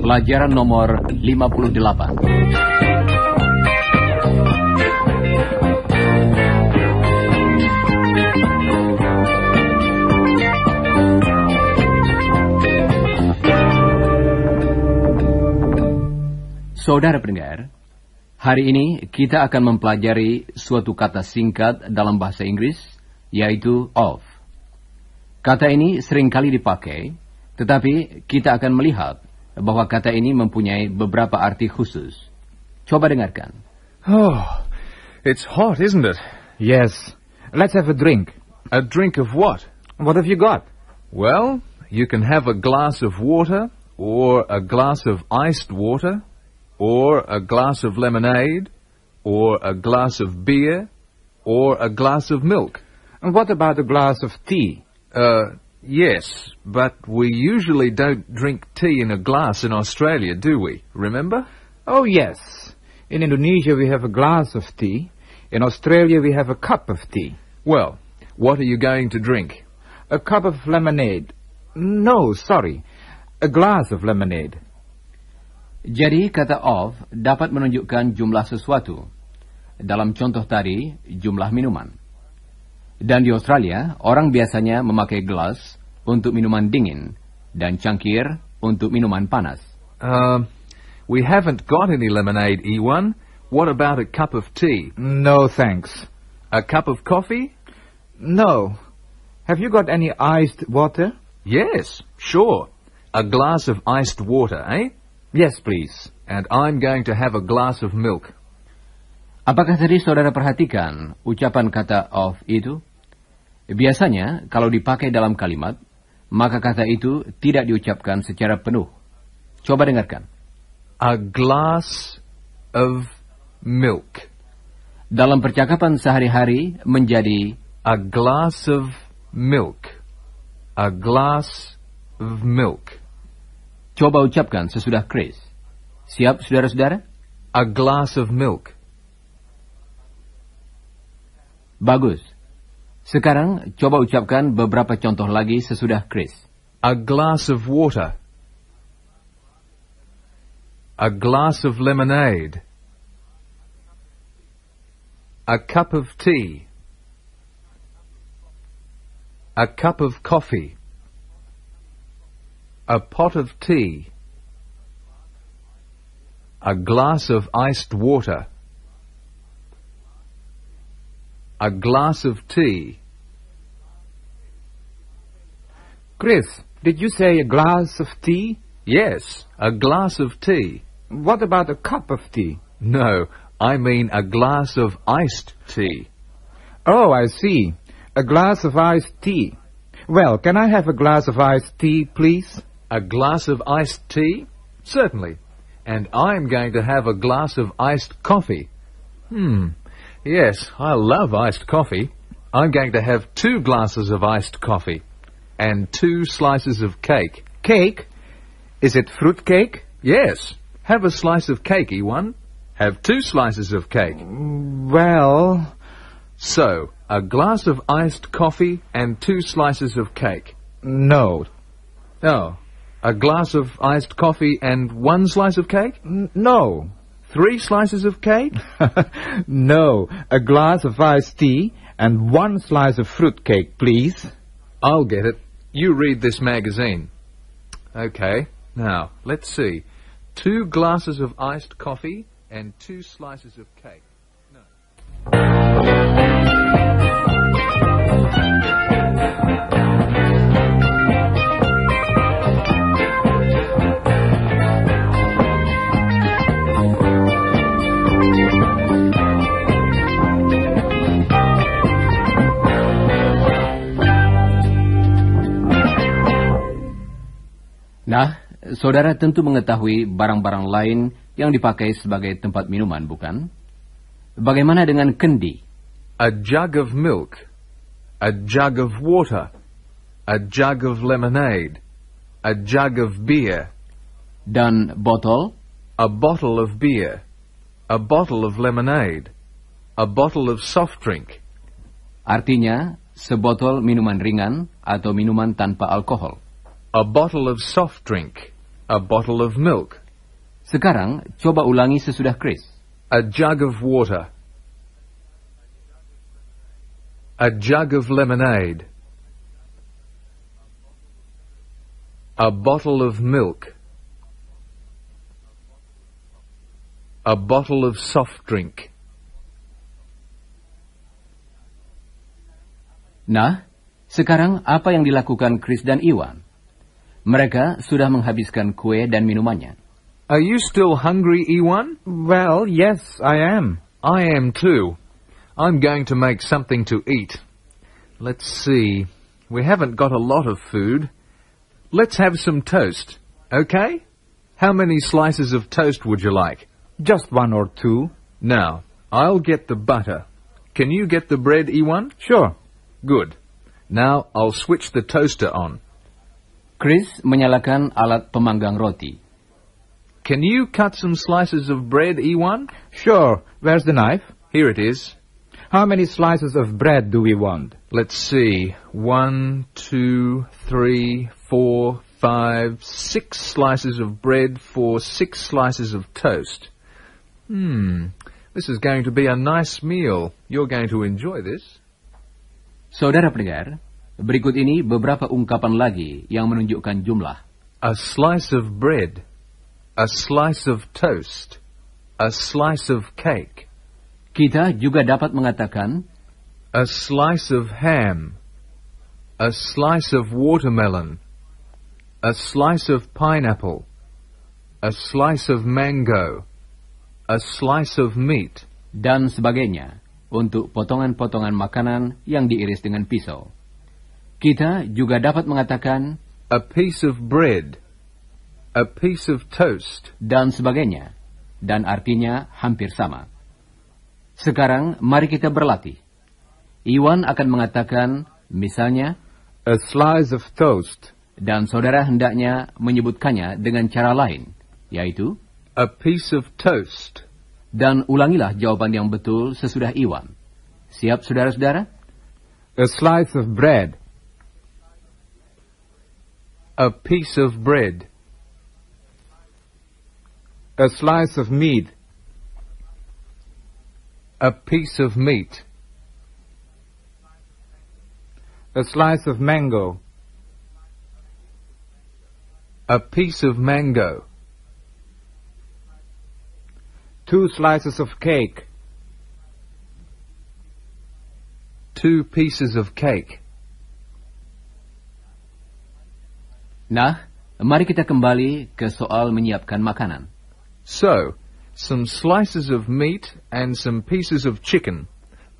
Pelajaran nomor 58 Saudara pendengar, Hari ini kita akan mempelajari suatu kata singkat dalam bahasa Inggris, yaitu of. Kata ini seringkali dipakai, tetapi kita akan melihat bahwa kata ini mempunyai beberapa arti khusus. Coba dengarkan. Oh, it's hot, isn't it? Yes. Let's have a drink. A drink of what? What have you got? Well, you can have a glass of water or a glass of iced water or a glass of lemonade, or a glass of beer, or a glass of milk. And what about a glass of tea? Uh, yes, but we usually don't drink tea in a glass in Australia, do we? Remember? Oh, yes. In Indonesia we have a glass of tea. In Australia we have a cup of tea. Well, what are you going to drink? A cup of lemonade. No, sorry. A glass of lemonade. Jadi kata of dapat menunjukkan jumlah sesuatu. Dalam contoh tadi, jumlah minuman. Dan di Australia, orang biasanya memakai gelas untuk minuman dingin dan cangkir untuk minuman panas. Uh, we haven't got any lemonade, Ewan. What about a cup of tea? No, thanks. A cup of coffee? No. Have you got any iced water? Yes, sure. A glass of iced water, eh? Yes, please. And I'm going to have a glass of milk. Apakah tadi saudara perhatikan ucapan kata of itu? Biasanya, kalau dipakai dalam kalimat, maka kata itu tidak diucapkan secara penuh. Coba dengarkan. A glass of milk. Dalam percakapan sehari-hari menjadi a glass of milk. A glass of milk. Coba ucapkan sesudah Chris. Siap, saudara-saudara? A glass of milk. Bagus. Sekarang coba ucapkan beberapa contoh lagi sesudah Chris. A glass of water. A glass of lemonade. A cup of tea. A cup of coffee. a pot of tea, a glass of iced water, a glass of tea. Chris, did you say a glass of tea? Yes, a glass of tea. What about a cup of tea? No, I mean a glass of iced tea. Oh, I see. A glass of iced tea. Well, can I have a glass of iced tea, please? A glass of iced tea? Certainly. And I'm going to have a glass of iced coffee. Hmm. Yes, I love iced coffee. I'm going to have two glasses of iced coffee and two slices of cake. Cake? Is it fruit cake? Yes. Have a slice of cakey one. Have two slices of cake. Well. So, a glass of iced coffee and two slices of cake. No. Oh, a glass of iced coffee and one slice of cake? N no. Three slices of cake? no. A glass of iced tea and one slice of fruit cake, please. I'll get it. You read this magazine. Okay. Now, let's see. Two glasses of iced coffee and two slices of cake. No. Nah, saudara tentu mengetahui barang-barang lain yang dipakai sebagai tempat minuman, bukan? Bagaimana dengan kendi? A jug of milk, a jug of water, a jug of lemonade, a jug of beer. Dan botol? A bottle of beer, a bottle of lemonade, a bottle of soft drink. Artinya, sebotol minuman ringan atau minuman tanpa alkohol. A bottle of soft drink. A bottle of milk. Sekarang, coba ulangi sesudah Chris. A jug of water. A jug of lemonade. A bottle of milk. A bottle of soft drink. Nah, sekarang apa yang dilakukan Chris dan Iwan? Mereka sudah menghabiskan kue dan minumannya. Are you still hungry, Iwan? Well, yes, I am. I am too. I'm going to make something to eat. Let's see. We haven't got a lot of food. Let's have some toast, okay? How many slices of toast would you like? Just one or two. Now, I'll get the butter. Can you get the bread, Iwan? Sure. Good. Now I'll switch the toaster on. Chris menyalakan alat pemanggang roti. Can you cut some slices of bread, Ewan? Sure. Where's the knife? Here it is. How many slices of bread do we want? Let's see. One, two, three, four, five, six slices of bread for six slices of toast. Hmm. This is going to be a nice meal. You're going to enjoy this. Saudara pendengar, Berikut ini beberapa ungkapan lagi yang menunjukkan jumlah. A slice of bread, a slice of toast, a slice of cake. Kita juga dapat mengatakan a slice of ham, a slice of watermelon, a slice of pineapple, a slice of mango, a slice of meat, dan sebagainya untuk potongan-potongan makanan yang diiris dengan pisau. Kita juga dapat mengatakan a piece of bread, a piece of toast, dan sebagainya, dan artinya hampir sama. Sekarang, mari kita berlatih. Iwan akan mengatakan, misalnya, a slice of toast, dan saudara hendaknya menyebutkannya dengan cara lain, yaitu a piece of toast. Dan ulangilah jawaban yang betul sesudah Iwan. Siap, saudara-saudara? A slice of bread. a piece of bread, a slice of meat, a piece of meat, a slice of mango, a piece of mango, two slices of cake, two pieces of cake. Nah, mari kita kembali ke soal menyiapkan makanan. So, some slices of meat and some pieces of chicken.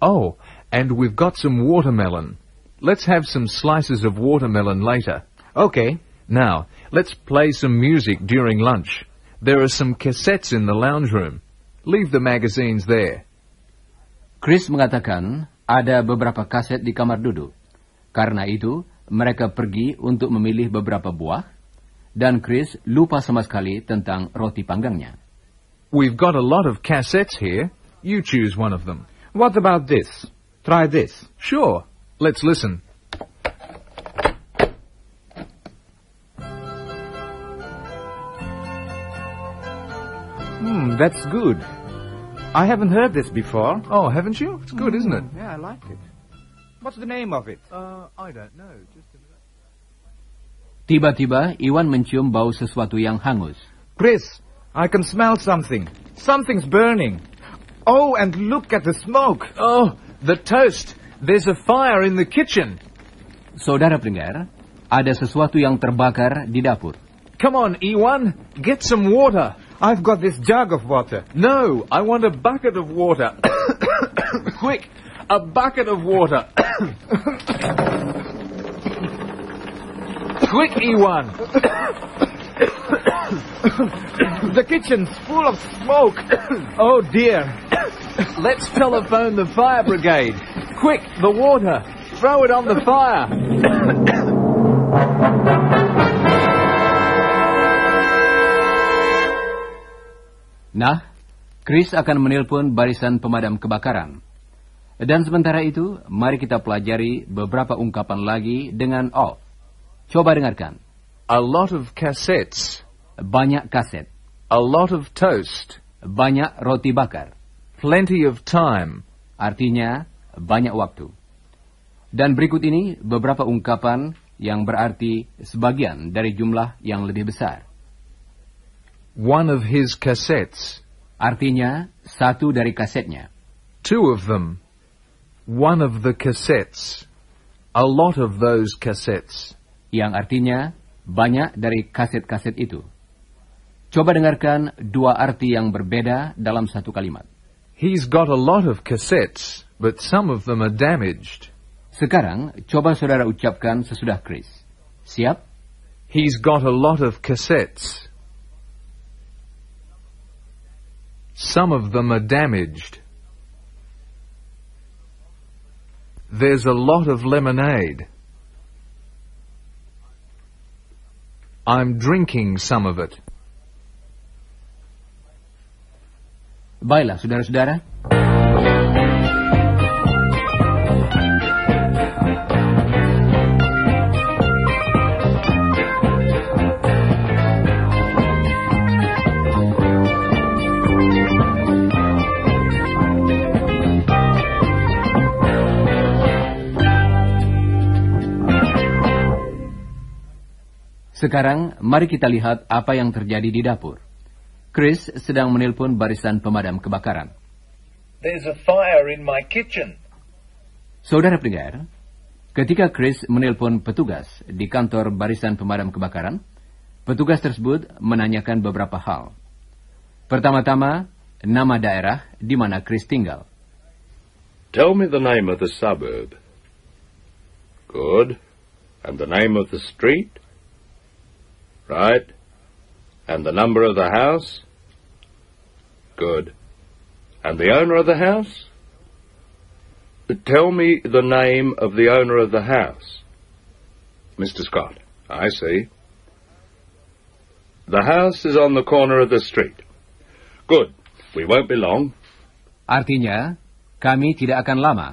Oh, and we've got some watermelon. Let's have some slices of watermelon later. Okay. Now, let's play some music during lunch. There are some cassettes in the lounge room. Leave the magazines there. Chris mengatakan ada beberapa kaset di kamar duduk. Karena itu, mereka pergi untuk memilih beberapa buah, dan Chris lupa sama sekali tentang roti panggangnya. We've got a lot of cassettes here. You choose one of them. What about this? Try this. Sure. Let's listen. Hmm, that's good. I haven't heard this before. Oh, haven't you? It's good, mm, isn't it? Mm, yeah, I like it. What's the name of it? Uh, I don't know. Just a minute. Tiba-tiba, Iwan mencium bau sesuatu yang hangus. Chris, I can smell something. Something's burning. Oh, and look at the smoke. Oh, the toast. There's a fire in the kitchen. Saudara pendengar, ada sesuatu yang terbakar di dapur. Come on, Iwan, get some water. I've got this jug of water. No, I want a bucket of water. Quick, a bucket of water. Quick, one! the kitchen's full of smoke. oh dear. Let's telephone the fire brigade. Quick, the water. Throw it on the fire. nah, Chris akan menelpon barisan pemadam kebakaran. Dan sementara itu, mari kita pelajari beberapa ungkapan lagi dengan O. Coba dengarkan. A lot of cassettes. Banyak kaset. A lot of toast. Banyak roti bakar. Plenty of time. Artinya, banyak waktu. Dan berikut ini beberapa ungkapan yang berarti sebagian dari jumlah yang lebih besar. One of his cassettes. Artinya, satu dari kasetnya. Two of them. One of the cassettes. A lot of those cassettes. Yang artinya banyak dari kaset-kaset itu. Coba dengarkan dua arti yang berbeda dalam satu kalimat. He's got a lot of cassettes, but some of them are damaged. Sekarang, coba saudara ucapkan sesudah Chris. Siap? He's got a lot of cassettes. Some of them are damaged. There's a lot of lemonade. I'm drinking some of it. Baiklah, saudara-saudara. Sekarang, mari kita lihat apa yang terjadi di dapur. Chris sedang menelpon barisan pemadam kebakaran. There's a fire in my kitchen. Saudara pendengar, ketika Chris menelpon petugas di kantor barisan pemadam kebakaran, petugas tersebut menanyakan beberapa hal. Pertama-tama, nama daerah di mana Chris tinggal. Tell me the name of the suburb. Good. And the name of the street? Right. And the number of the house? Good. And the owner of the house? Tell me the name of the owner of the house. Mr. Scott. I see. The house is on the corner of the street. Good. We won't be long. Artinya, kami tidak akan lama.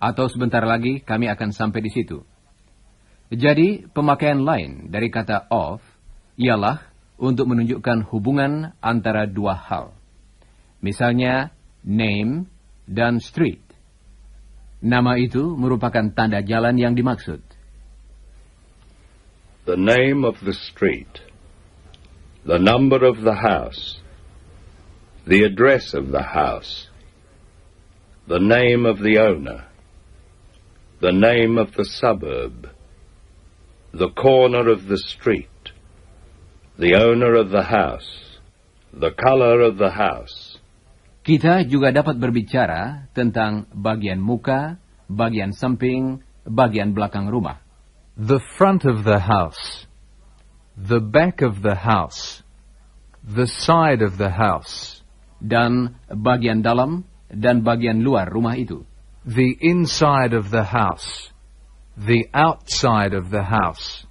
Atau sebentar lagi kami akan sampai di situ. Jadi, pemakaian lain dari kata of ialah untuk menunjukkan hubungan antara dua hal. Misalnya, name dan street. Nama itu merupakan tanda jalan yang dimaksud. The name of the street, the number of the house, the address of the house, the name of the owner, the name of the suburb, the corner of the street, the owner of the house, the color of the house. Kita juga dapat berbicara tentang bagian muka, bagian samping, bagian belakang rumah. The front of the house, the back of the house, the side of the house. Dan bagian dalam dan bagian luar rumah itu. The inside of the house, the outside of the house.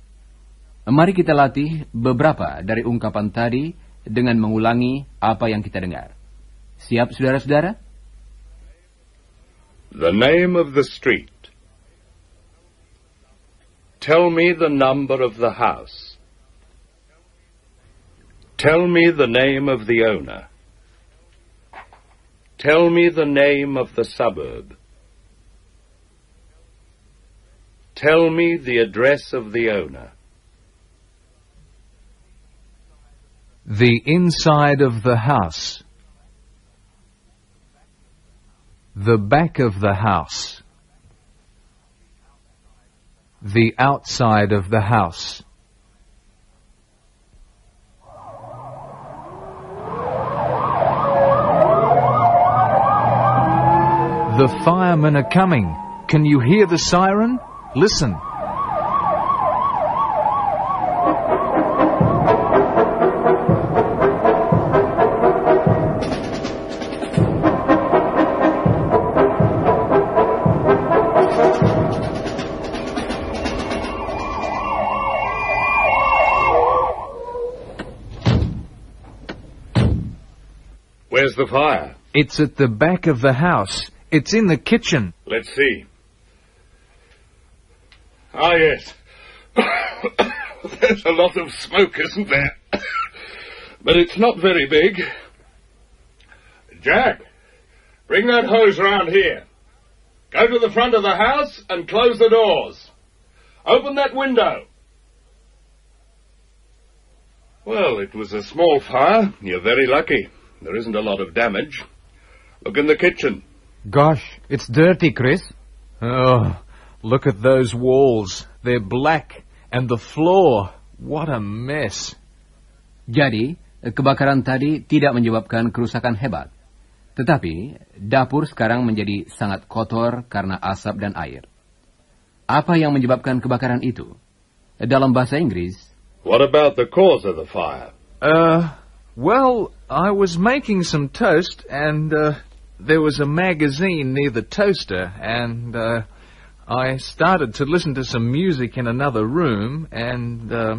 Mari kita latih beberapa dari ungkapan tadi dengan mengulangi apa yang kita dengar. Siap, saudara-saudara? The name of the street. Tell me the number of the house. Tell me the name of the owner. Tell me the name of the suburb. Tell me the address of the owner. The inside of the house. The back of the house. The outside of the house. The firemen are coming. Can you hear the siren? Listen. Where's the fire? It's at the back of the house. It's in the kitchen. Let's see. Ah, yes. There's a lot of smoke, isn't there? but it's not very big. Jack, bring that hose round here. Go to the front of the house and close the doors. Open that window. Well, it was a small fire. You're very lucky. There isn't a lot of damage. Look in the kitchen. Gosh, it's dirty, Chris. Oh, look at those walls. They're black. And the floor. What a mess. Jadi, kebakaran tadi tidak menyebabkan kerusakan hebat. Tetapi, dapur sekarang menjadi sangat kotor karena asap dan air. Apa yang menyebabkan kebakaran itu? Dalam bahasa Inggris, What about the cause of the fire? Uh, well, I was making some toast, and uh, there was a magazine near the toaster, and uh, I started to listen to some music in another room, and... Uh,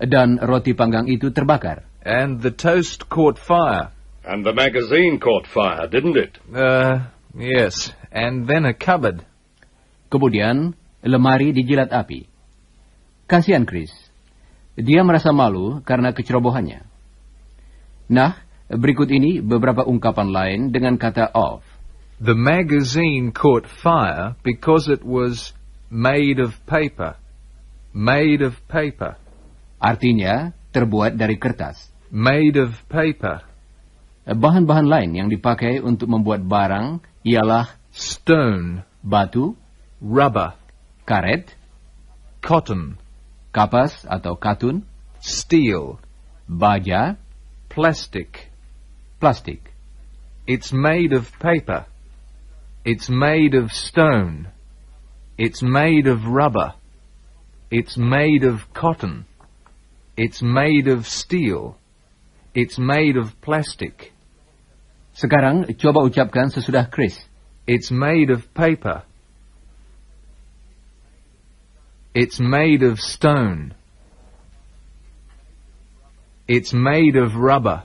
Dan roti panggang itu terbakar. And the toast caught fire. And the magazine caught fire, didn't it? Uh, yes. And then a cupboard. Kemudian, lemari dijilat api. Kasihan Chris. Dia merasa malu karena kecerobohannya. Nah, berikut ini beberapa ungkapan lain dengan kata of. The magazine caught fire because it was made of paper. Made of paper. Artinya, terbuat dari kertas. Made of paper. Bahan-bahan lain yang dipakai untuk membuat barang ialah stone, batu, rubber, karet, cotton, kapas atau katun, steel, baja, plastic. Plastic. It's made of paper. It's made of stone. It's made of rubber. It's made of cotton. It's made of steel. It's made of plastic. Sekarang coba ucapkan sesudah Chris. It's made of paper. It's made of stone. It's made of rubber.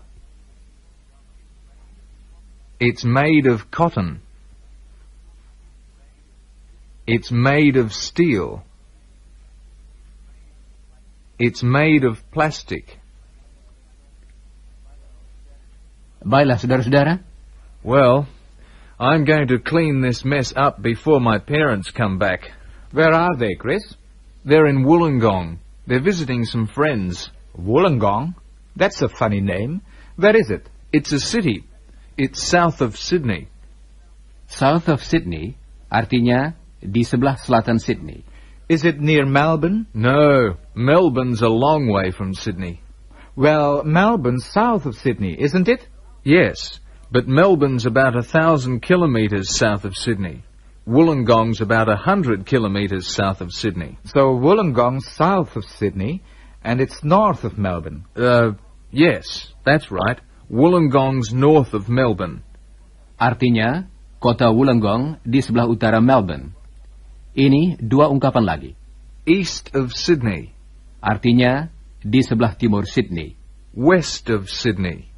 It's made of cotton. It's made of steel. It's made of plastic. Baiklah, saudara-saudara. Well, I'm going to clean this mess up before my parents come back. Where are they, Chris? They're in Wollongong. They're visiting some friends. Wollongong? That's a funny name. Where is it? It's a city. It's south of Sydney. South of Sydney artinya di sebelah selatan Sydney. Is it near Melbourne? No, Melbourne's a long way from Sydney. Well, Melbourne's south of Sydney, isn't it? Yes, but Melbourne's about a thousand kilometres south of Sydney. Wollongong's about a hundred kilometres south of Sydney. So Wollongong's south of Sydney, and it's north of Melbourne. Uh, Yes, that's right. Wollongong's north of Melbourne. Artinya, kota Wollongong di sebelah utara Melbourne. Ini dua ungkapan lagi. East of Sydney. Artinya, di sebelah timur Sydney. West of Sydney.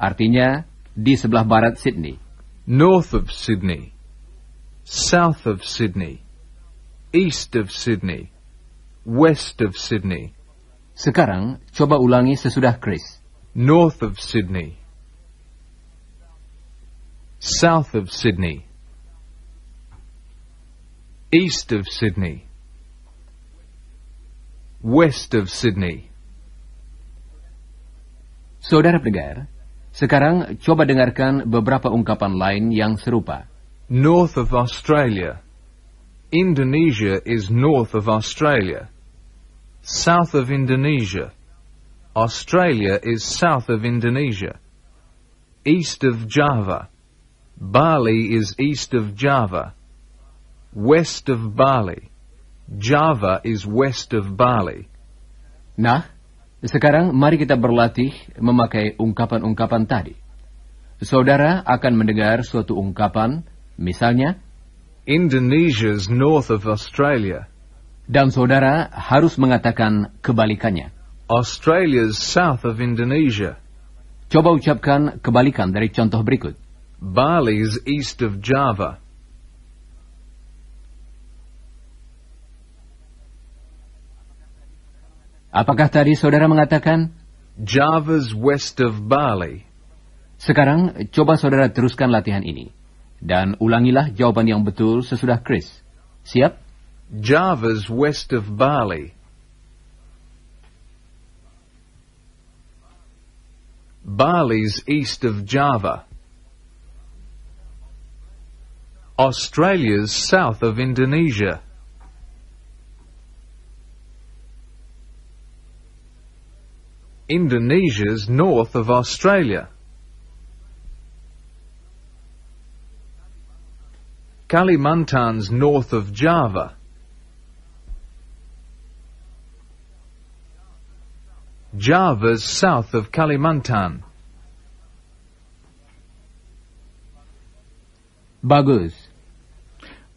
Artinya, di sebelah barat Sydney. North of Sydney. South of Sydney. East of Sydney. West of Sydney. Sekarang, coba ulangi sesudah Chris. North of Sydney. South of Sydney. East of Sydney. West of Sydney. Saudara pendengar, sekarang coba dengarkan beberapa ungkapan lain yang serupa. North of Australia. Indonesia is north of Australia. south of Indonesia. Australia is south of Indonesia. East of Java. Bali is east of Java. West of Bali. Java is west of Bali. Nah, sekarang mari kita berlatih memakai ungkapan-ungkapan tadi. Saudara akan mendengar suatu ungkapan, misalnya, Indonesia's north of Australia. Dan saudara harus mengatakan kebalikannya. Australia's south of Indonesia. Coba ucapkan kebalikan dari contoh berikut. Bali's east of Java. Apakah tadi saudara mengatakan Java's west of Bali? Sekarang coba saudara teruskan latihan ini dan ulangilah jawaban yang betul sesudah Chris. Siap? Java's west of Bali. Bali's east of Java. Australia's south of Indonesia. Indonesia's north of Australia. Kalimantan's north of Java. Java's south of Kalimantan. Bagus.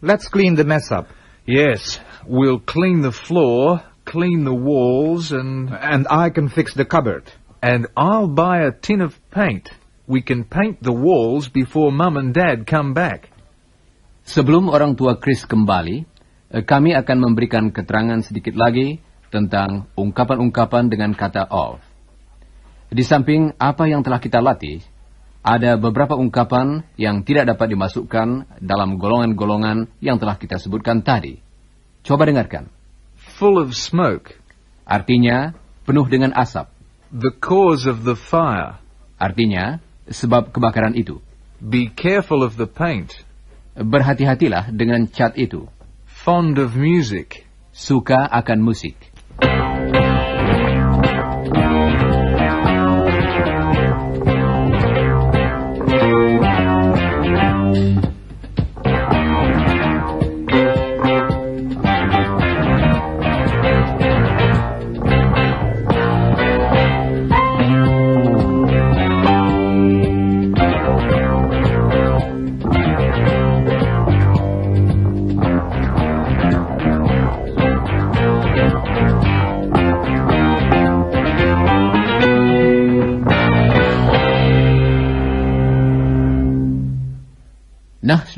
Let's clean the mess up. Yes, we'll clean the floor, clean the walls, and... And I can fix the cupboard. And I'll buy a tin of paint. We can paint the walls before Mum and Dad come back. Sebelum orang tua Chris kembali, eh, kami akan memberikan keterangan sedikit lagi tentang ungkapan-ungkapan dengan kata of. Di samping apa yang telah kita latih, ada beberapa ungkapan yang tidak dapat dimasukkan dalam golongan-golongan yang telah kita sebutkan tadi. Coba dengarkan. Full of smoke. Artinya, penuh dengan asap. The cause of the fire. Artinya, sebab kebakaran itu. Be careful of the paint. Berhati-hatilah dengan cat itu. Fond of music. Suka akan musik.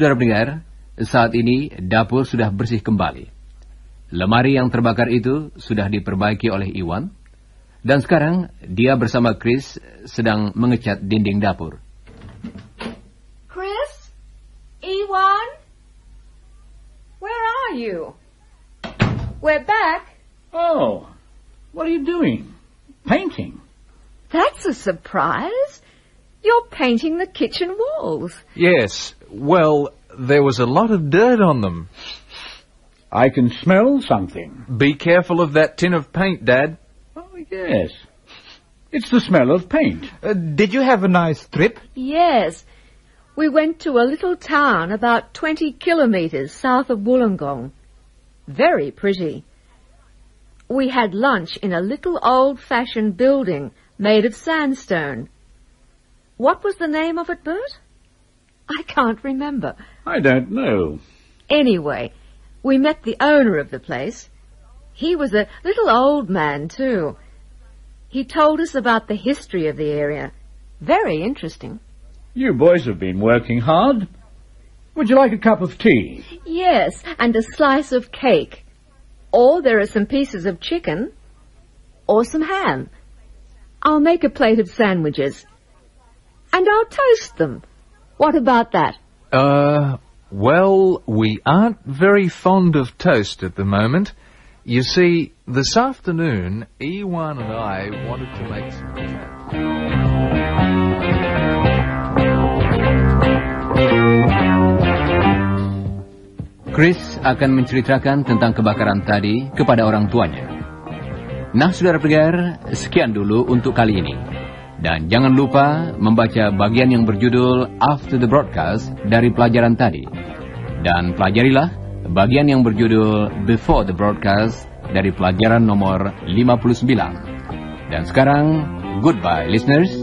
saudara pendengar, saat ini dapur sudah bersih kembali. Lemari yang terbakar itu sudah diperbaiki oleh Iwan, dan sekarang dia bersama Chris sedang mengecat dinding dapur. Chris? Iwan? Where are you? We're back. Oh, what are you doing? Painting. That's a surprise. You're painting the kitchen walls. Yes, Well, there was a lot of dirt on them. I can smell something. Be careful of that tin of paint, Dad. Oh, yes. It's the smell of paint. Uh, did you have a nice trip? Yes. We went to a little town about 20 kilometres south of Wollongong. Very pretty. We had lunch in a little old-fashioned building made of sandstone. What was the name of it, Bert? I can't remember. I don't know. Anyway, we met the owner of the place. He was a little old man, too. He told us about the history of the area. Very interesting. You boys have been working hard. Would you like a cup of tea? Yes, and a slice of cake. Or there are some pieces of chicken. Or some ham. I'll make a plate of sandwiches. And I'll toast them. What about that? Uh, well, we aren't very fond of toast at the moment. You see, this afternoon, E1 and I wanted to make some chat. Chris akan menceritakan tentang kebakaran tadi kepada orang tuanya. Nah, saudara pendengar, sekian dulu untuk kali ini. Dan jangan lupa membaca bagian yang berjudul After the Broadcast dari pelajaran tadi. Dan pelajarilah bagian yang berjudul Before the Broadcast dari pelajaran nomor 59. Dan sekarang, goodbye listeners.